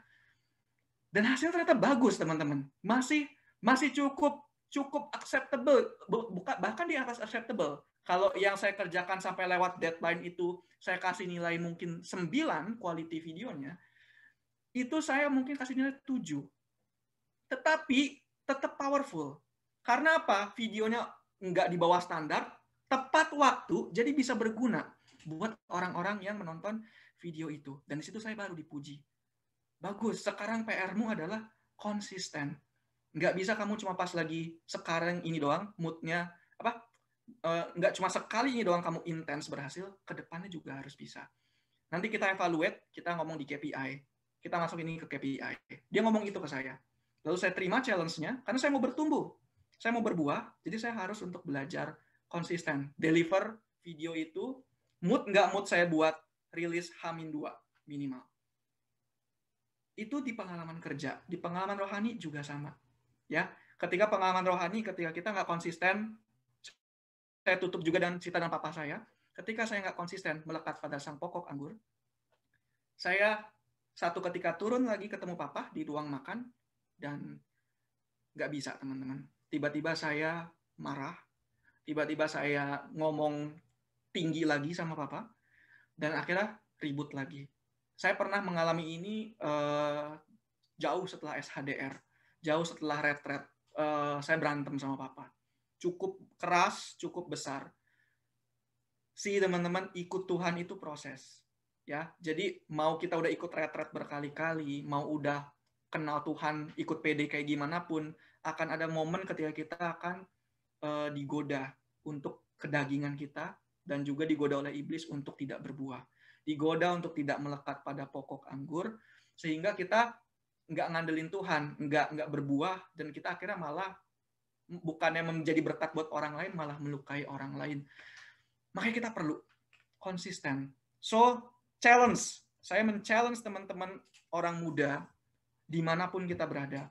dan hasil ternyata bagus teman-teman masih masih cukup cukup acceptable bukan bahkan di atas acceptable kalau yang saya kerjakan sampai lewat deadline itu saya kasih nilai mungkin 9 quality videonya itu saya mungkin kasih nilai 7 tetapi tetap powerful. Karena apa? Videonya nggak di bawah standar, tepat waktu, jadi bisa berguna buat orang-orang yang menonton video itu. Dan di situ saya baru dipuji. Bagus, sekarang PR-mu adalah konsisten. Nggak bisa kamu cuma pas lagi sekarang ini doang, moodnya, apa, eh, nggak cuma sekali ini doang kamu intens berhasil, ke depannya juga harus bisa. Nanti kita evaluate, kita ngomong di KPI. Kita masuk ini ke KPI. Dia ngomong itu ke saya. Lalu saya terima challenge-nya karena saya mau bertumbuh. Saya mau berbuah, jadi saya harus untuk belajar konsisten. Deliver video itu, mood nggak mood saya buat rilis Hamin 2 minimal. Itu di pengalaman kerja, di pengalaman rohani juga sama. Ya, ketika pengalaman rohani, ketika kita nggak konsisten, saya tutup juga dan cita dan papa saya. Ketika saya nggak konsisten melekat pada sang pokok anggur, saya satu ketika turun lagi ketemu papa di ruang makan, dan nggak bisa teman-teman. Tiba-tiba saya marah, tiba-tiba saya ngomong tinggi lagi sama papa, dan akhirnya ribut lagi. Saya pernah mengalami ini uh, jauh setelah SHDR, jauh setelah retret. Uh, saya berantem sama papa, cukup keras, cukup besar. Si teman-teman ikut Tuhan itu proses, ya. Jadi mau kita udah ikut retret berkali-kali, mau udah kenal Tuhan, ikut PD kayak gimana pun, akan ada momen ketika kita akan uh, digoda untuk kedagingan kita dan juga digoda oleh iblis untuk tidak berbuah. Digoda untuk tidak melekat pada pokok anggur sehingga kita nggak ngandelin Tuhan, nggak nggak berbuah dan kita akhirnya malah bukannya menjadi berkat buat orang lain malah melukai orang lain. Makanya kita perlu konsisten. So, challenge. Saya men-challenge teman-teman orang muda dimanapun kita berada.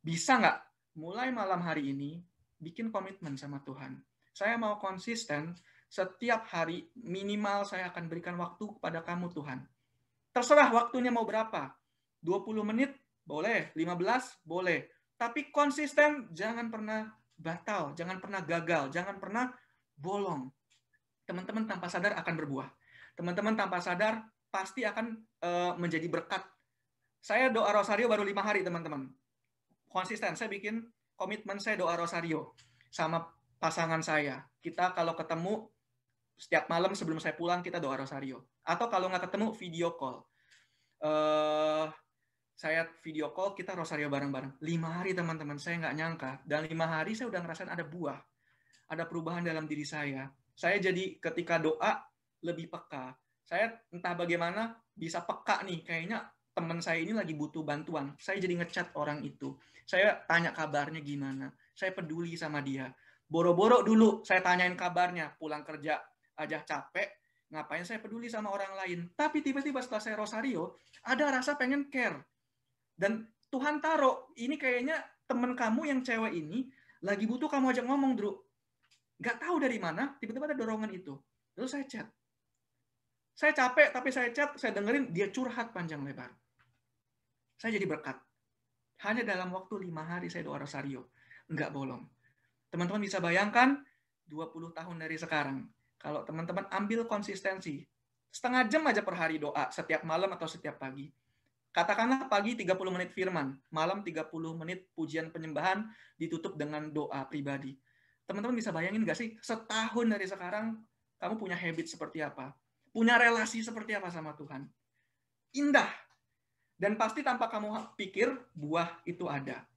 Bisa nggak mulai malam hari ini bikin komitmen sama Tuhan? Saya mau konsisten setiap hari minimal saya akan berikan waktu kepada kamu Tuhan. Terserah waktunya mau berapa. 20 menit boleh, 15 boleh. Tapi konsisten jangan pernah batal, jangan pernah gagal, jangan pernah bolong. Teman-teman tanpa sadar akan berbuah. Teman-teman tanpa sadar pasti akan eh, menjadi berkat saya doa rosario baru lima hari, teman-teman. Konsisten, saya bikin komitmen saya doa rosario sama pasangan saya. Kita kalau ketemu setiap malam sebelum saya pulang kita doa rosario. Atau kalau nggak ketemu video call. Uh, saya video call kita rosario bareng-bareng. Lima hari teman-teman saya nggak nyangka dan lima hari saya udah ngerasain ada buah, ada perubahan dalam diri saya. Saya jadi ketika doa lebih peka. Saya entah bagaimana bisa peka nih kayaknya teman saya ini lagi butuh bantuan. Saya jadi ngechat orang itu. Saya tanya kabarnya gimana. Saya peduli sama dia. Boro-boro dulu saya tanyain kabarnya. Pulang kerja aja capek. Ngapain saya peduli sama orang lain. Tapi tiba-tiba setelah saya Rosario, ada rasa pengen care. Dan Tuhan taruh, ini kayaknya teman kamu yang cewek ini lagi butuh kamu ajak ngomong, dulu, Gak tahu dari mana, tiba-tiba ada dorongan itu. Lalu saya chat, saya capek, tapi saya chat, saya dengerin, dia curhat panjang lebar. Saya jadi berkat. Hanya dalam waktu lima hari saya doa rosario. Nggak bolong. Teman-teman bisa bayangkan, 20 tahun dari sekarang, kalau teman-teman ambil konsistensi, setengah jam aja per hari doa, setiap malam atau setiap pagi, Katakanlah pagi 30 menit firman, malam 30 menit pujian penyembahan ditutup dengan doa pribadi. Teman-teman bisa bayangin nggak sih setahun dari sekarang kamu punya habit seperti apa? punya relasi seperti apa sama Tuhan. Indah. Dan pasti tanpa kamu pikir buah itu ada.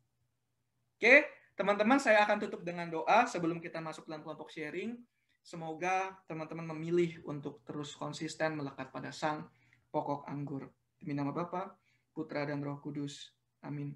Oke, teman-teman saya akan tutup dengan doa sebelum kita masuk dalam kelompok sharing. Semoga teman-teman memilih untuk terus konsisten melekat pada sang pokok anggur. Demi nama Bapa, Putra, dan Roh Kudus. Amin.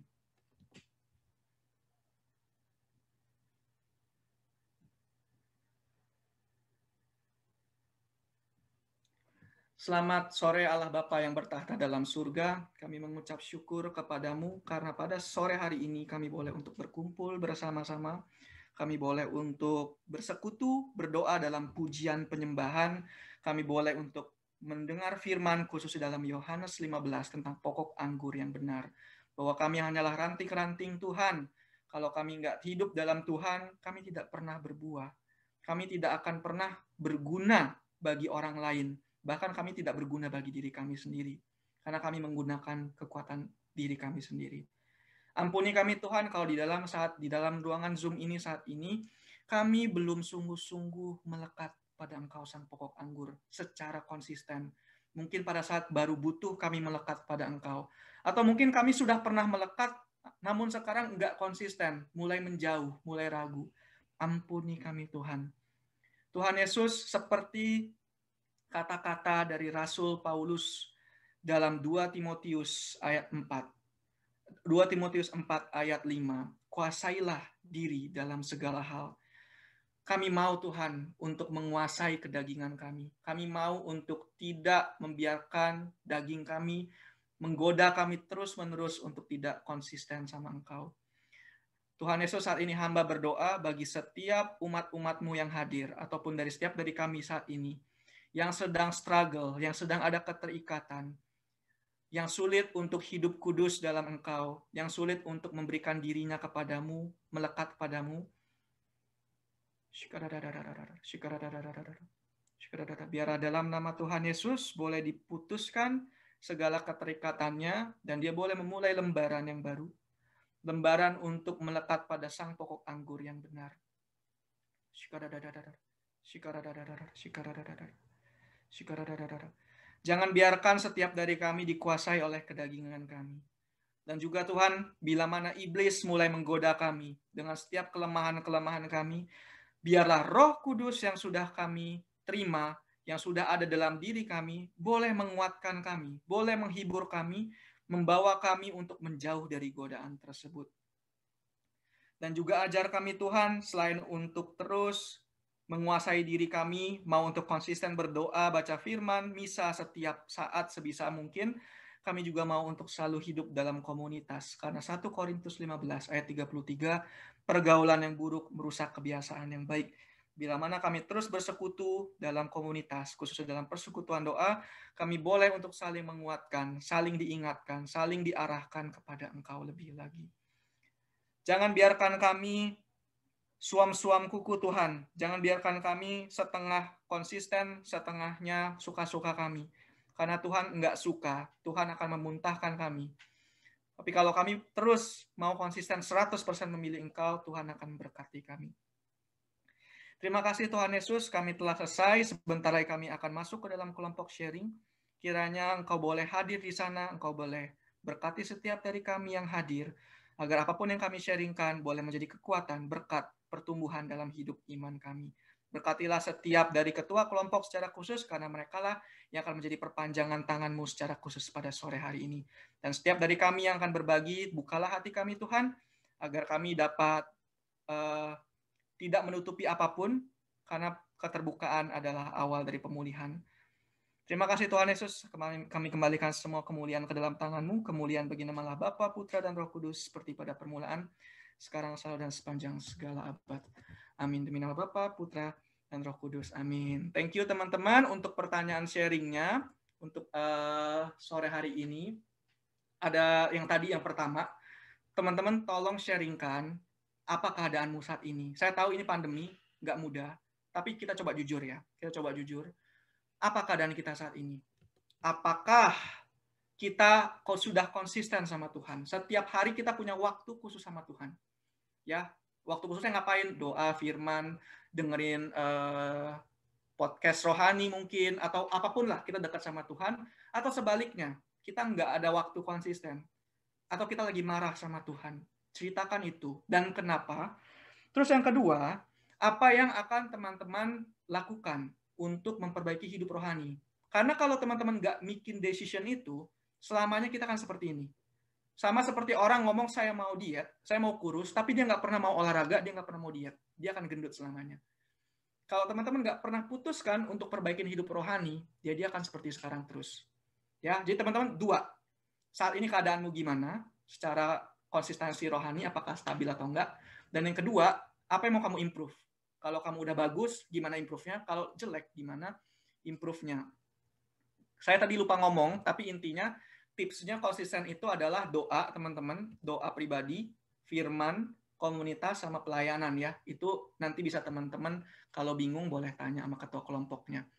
Selamat sore Allah Bapa yang bertahta dalam surga. Kami mengucap syukur kepadamu karena pada sore hari ini kami boleh untuk berkumpul bersama-sama. Kami boleh untuk bersekutu, berdoa dalam pujian penyembahan. Kami boleh untuk mendengar firman khusus dalam Yohanes 15 tentang pokok anggur yang benar. Bahwa kami hanyalah ranting-ranting Tuhan. Kalau kami nggak hidup dalam Tuhan, kami tidak pernah berbuah. Kami tidak akan pernah berguna bagi orang lain Bahkan kami tidak berguna bagi diri kami sendiri, karena kami menggunakan kekuatan diri kami sendiri. Ampuni kami Tuhan kalau di dalam saat di dalam ruangan Zoom ini saat ini kami belum sungguh-sungguh melekat pada Engkau sang pokok anggur secara konsisten. Mungkin pada saat baru butuh kami melekat pada Engkau atau mungkin kami sudah pernah melekat namun sekarang enggak konsisten, mulai menjauh, mulai ragu. Ampuni kami Tuhan. Tuhan Yesus seperti kata-kata dari Rasul Paulus dalam 2 Timotius ayat 4. 2 Timotius 4 ayat 5, kuasailah diri dalam segala hal. Kami mau Tuhan untuk menguasai kedagingan kami. Kami mau untuk tidak membiarkan daging kami menggoda kami terus-menerus untuk tidak konsisten sama Engkau. Tuhan Yesus saat ini hamba berdoa bagi setiap umat-umatmu yang hadir, ataupun dari setiap dari kami saat ini, yang sedang struggle, yang sedang ada keterikatan, yang sulit untuk hidup kudus dalam engkau, yang sulit untuk memberikan dirinya kepadamu, melekat padamu. Biar dalam nama Tuhan Yesus boleh diputuskan segala keterikatannya dan dia boleh memulai lembaran yang baru. Lembaran untuk melekat pada sang pokok anggur yang benar. Shikara dadadadar. Shikara dadadadar. Shikara dadadadar. Jangan biarkan setiap dari kami dikuasai oleh kedagingan kami. Dan juga Tuhan, bila mana iblis mulai menggoda kami dengan setiap kelemahan-kelemahan kami, biarlah roh kudus yang sudah kami terima, yang sudah ada dalam diri kami, boleh menguatkan kami, boleh menghibur kami, membawa kami untuk menjauh dari godaan tersebut. Dan juga ajar kami Tuhan, selain untuk terus menguasai diri kami, mau untuk konsisten berdoa, baca firman, misa setiap saat sebisa mungkin. Kami juga mau untuk selalu hidup dalam komunitas. Karena 1 Korintus 15 ayat 33, pergaulan yang buruk merusak kebiasaan yang baik. Bila mana kami terus bersekutu dalam komunitas, khususnya dalam persekutuan doa, kami boleh untuk saling menguatkan, saling diingatkan, saling diarahkan kepada engkau lebih lagi. Jangan biarkan kami suam-suam kuku Tuhan. Jangan biarkan kami setengah konsisten, setengahnya suka-suka kami. Karena Tuhan enggak suka, Tuhan akan memuntahkan kami. Tapi kalau kami terus mau konsisten 100% memilih Engkau, Tuhan akan berkati kami. Terima kasih Tuhan Yesus, kami telah selesai. Sebentar lagi kami akan masuk ke dalam kelompok sharing. Kiranya Engkau boleh hadir di sana, Engkau boleh berkati setiap dari kami yang hadir, agar apapun yang kami sharingkan boleh menjadi kekuatan, berkat pertumbuhan dalam hidup iman kami. Berkatilah setiap dari ketua kelompok secara khusus karena mereka lah yang akan menjadi perpanjangan tanganmu secara khusus pada sore hari ini. Dan setiap dari kami yang akan berbagi, bukalah hati kami Tuhan agar kami dapat uh, tidak menutupi apapun karena keterbukaan adalah awal dari pemulihan. Terima kasih Tuhan Yesus, kami kembalikan semua kemuliaan ke dalam tanganmu, kemuliaan bagi nama Allah Bapa, Putra, dan Roh Kudus seperti pada permulaan, sekarang selalu dan sepanjang segala abad. Amin. Demi nama Bapa, Putra, dan Roh Kudus. Amin. Thank you teman-teman untuk pertanyaan sharingnya untuk uh, sore hari ini. Ada yang tadi yang pertama, teman-teman tolong sharingkan apa keadaanmu saat ini. Saya tahu ini pandemi, nggak mudah, tapi kita coba jujur ya. Kita coba jujur. Apa keadaan kita saat ini? Apakah kita sudah konsisten sama Tuhan? Setiap hari kita punya waktu khusus sama Tuhan ya waktu khususnya ngapain doa firman dengerin eh, podcast rohani mungkin atau apapun lah kita dekat sama Tuhan atau sebaliknya kita nggak ada waktu konsisten atau kita lagi marah sama Tuhan ceritakan itu dan kenapa terus yang kedua apa yang akan teman-teman lakukan untuk memperbaiki hidup rohani karena kalau teman-teman nggak bikin decision itu selamanya kita akan seperti ini sama seperti orang ngomong saya mau diet, saya mau kurus, tapi dia nggak pernah mau olahraga, dia nggak pernah mau diet, dia akan gendut selamanya. Kalau teman-teman nggak pernah putuskan untuk perbaikin hidup rohani, ya dia akan seperti sekarang terus. Ya, jadi teman-teman dua, saat ini keadaanmu gimana, secara konsistensi rohani apakah stabil atau enggak, dan yang kedua apa yang mau kamu improve. Kalau kamu udah bagus, gimana improve-nya? Kalau jelek, gimana improve-nya? Saya tadi lupa ngomong, tapi intinya tipsnya konsisten itu adalah doa, teman-teman, doa pribadi, firman, komunitas sama pelayanan ya. Itu nanti bisa teman-teman kalau bingung boleh tanya sama ketua kelompoknya.